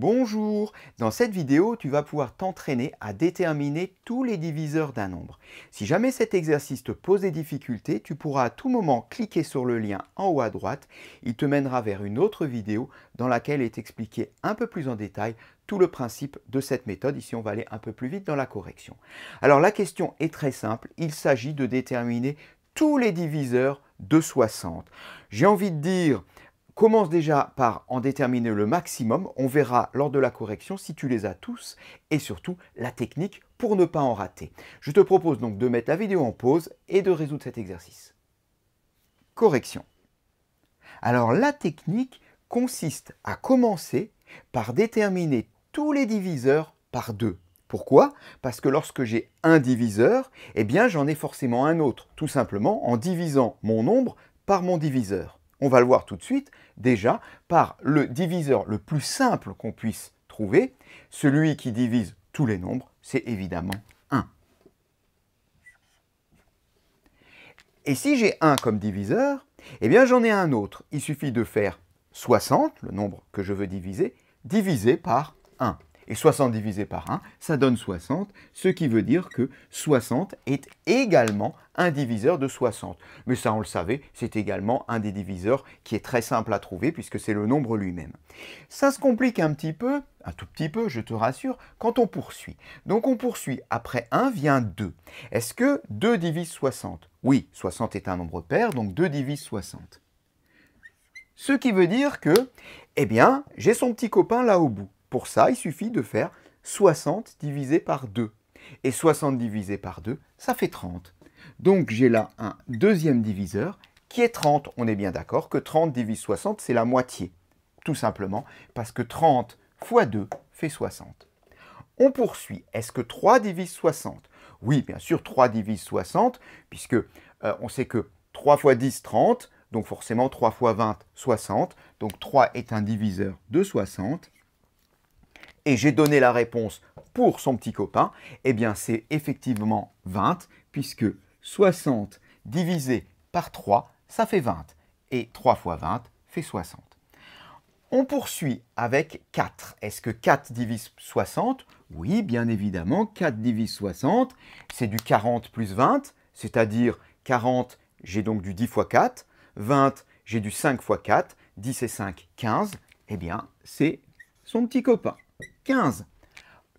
Bonjour Dans cette vidéo, tu vas pouvoir t'entraîner à déterminer tous les diviseurs d'un nombre. Si jamais cet exercice te pose des difficultés, tu pourras à tout moment cliquer sur le lien en haut à droite. Il te mènera vers une autre vidéo dans laquelle est expliqué un peu plus en détail tout le principe de cette méthode. Ici, on va aller un peu plus vite dans la correction. Alors la question est très simple, il s'agit de déterminer tous les diviseurs de 60. J'ai envie de dire, commence déjà par en déterminer le maximum. On verra lors de la correction si tu les as tous et surtout la technique pour ne pas en rater. Je te propose donc de mettre la vidéo en pause et de résoudre cet exercice. Correction. Alors la technique consiste à commencer par déterminer tous les diviseurs par deux. Pourquoi Parce que lorsque j'ai un diviseur, eh bien j'en ai forcément un autre, tout simplement en divisant mon nombre par mon diviseur. On va le voir tout de suite, déjà, par le diviseur le plus simple qu'on puisse trouver. Celui qui divise tous les nombres, c'est évidemment 1. Et si j'ai 1 comme diviseur, eh bien j'en ai un autre. Il suffit de faire 60, le nombre que je veux diviser, divisé par 1 et 60 divisé par 1, ça donne 60, ce qui veut dire que 60 est également un diviseur de 60. Mais ça, on le savait, c'est également un des diviseurs qui est très simple à trouver puisque c'est le nombre lui-même. Ça se complique un petit peu, un tout petit peu, je te rassure, quand on poursuit. Donc on poursuit, après 1 vient 2. Est-ce que 2 divise 60 Oui, 60 est un nombre pair, donc 2 divise 60. Ce qui veut dire que, eh bien, j'ai son petit copain là au bout. Pour ça, il suffit de faire 60 divisé par 2. Et 60 divisé par 2, ça fait 30. Donc j'ai là un deuxième diviseur qui est 30. On est bien d'accord que 30 divise 60, c'est la moitié. Tout simplement parce que 30 fois 2 fait 60. On poursuit. Est-ce que 3 divise 60 Oui, bien sûr, 3 divise 60, puisque euh, on sait que 3 fois 10, 30. Donc forcément, 3 fois 20, 60. Donc 3 est un diviseur de 60 et j'ai donné la réponse pour son petit copain, eh bien c'est effectivement 20, puisque 60 divisé par 3, ça fait 20. Et 3 fois 20 fait 60. On poursuit avec 4. Est-ce que 4 divise 60 Oui, bien évidemment, 4 divise 60, c'est du 40 plus 20, c'est-à-dire 40, j'ai donc du 10 fois 4, 20, j'ai du 5 fois 4, 10 et 5, 15, eh bien, c'est son petit copain. 15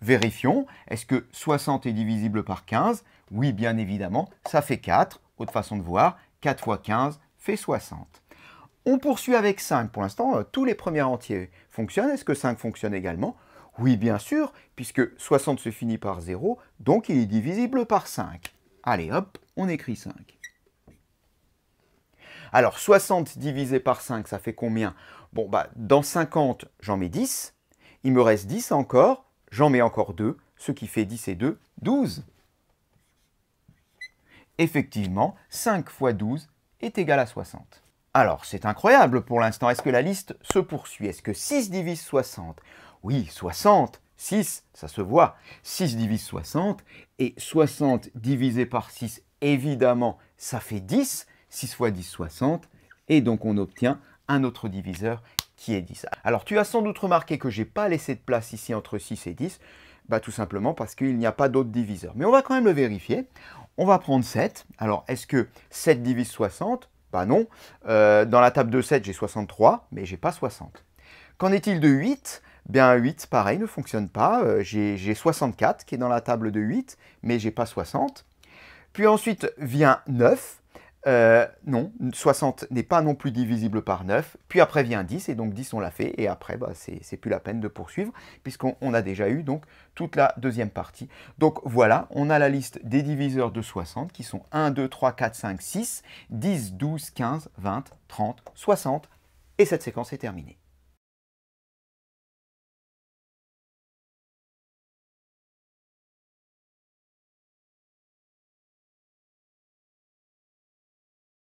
Vérifions, est-ce que 60 est divisible par 15 Oui, bien évidemment, ça fait 4. Autre façon de voir, 4 fois 15 fait 60. On poursuit avec 5. Pour l'instant, euh, tous les premiers entiers fonctionnent. Est-ce que 5 fonctionne également Oui, bien sûr, puisque 60 se finit par 0, donc il est divisible par 5. Allez, hop, on écrit 5. Alors, 60 divisé par 5, ça fait combien Bon, bah, dans 50, j'en mets 10. Il me reste 10 encore, j'en mets encore 2, ce qui fait 10 et 2, 12. Effectivement, 5 fois 12 est égal à 60. Alors, c'est incroyable pour l'instant. Est-ce que la liste se poursuit Est-ce que 6 divise 60 Oui, 60. 6, ça se voit. 6 divise 60. Et 60 divisé par 6, évidemment, ça fait 10. 6 fois 10, 60. Et donc, on obtient un autre diviseur qui est 10. Alors tu as sans doute remarqué que je j'ai pas laissé de place ici entre 6 et 10, bah, tout simplement parce qu'il n'y a pas d'autres diviseur. Mais on va quand même le vérifier. On va prendre 7. Alors est-ce que 7 divise 60 Bah non. Euh, dans la table de 7 j'ai 63, mais j'ai pas 60. Qu'en est-il de 8 Bien 8, pareil, ne fonctionne pas. Euh, j'ai 64 qui est dans la table de 8, mais j'ai pas 60. Puis ensuite vient 9. Euh, non, 60 n'est pas non plus divisible par 9, puis après vient 10, et donc 10 on l'a fait, et après bah, c'est plus la peine de poursuivre, puisqu'on a déjà eu donc toute la deuxième partie. Donc voilà, on a la liste des diviseurs de 60 qui sont 1, 2, 3, 4, 5, 6, 10, 12, 15, 20, 30, 60, et cette séquence est terminée.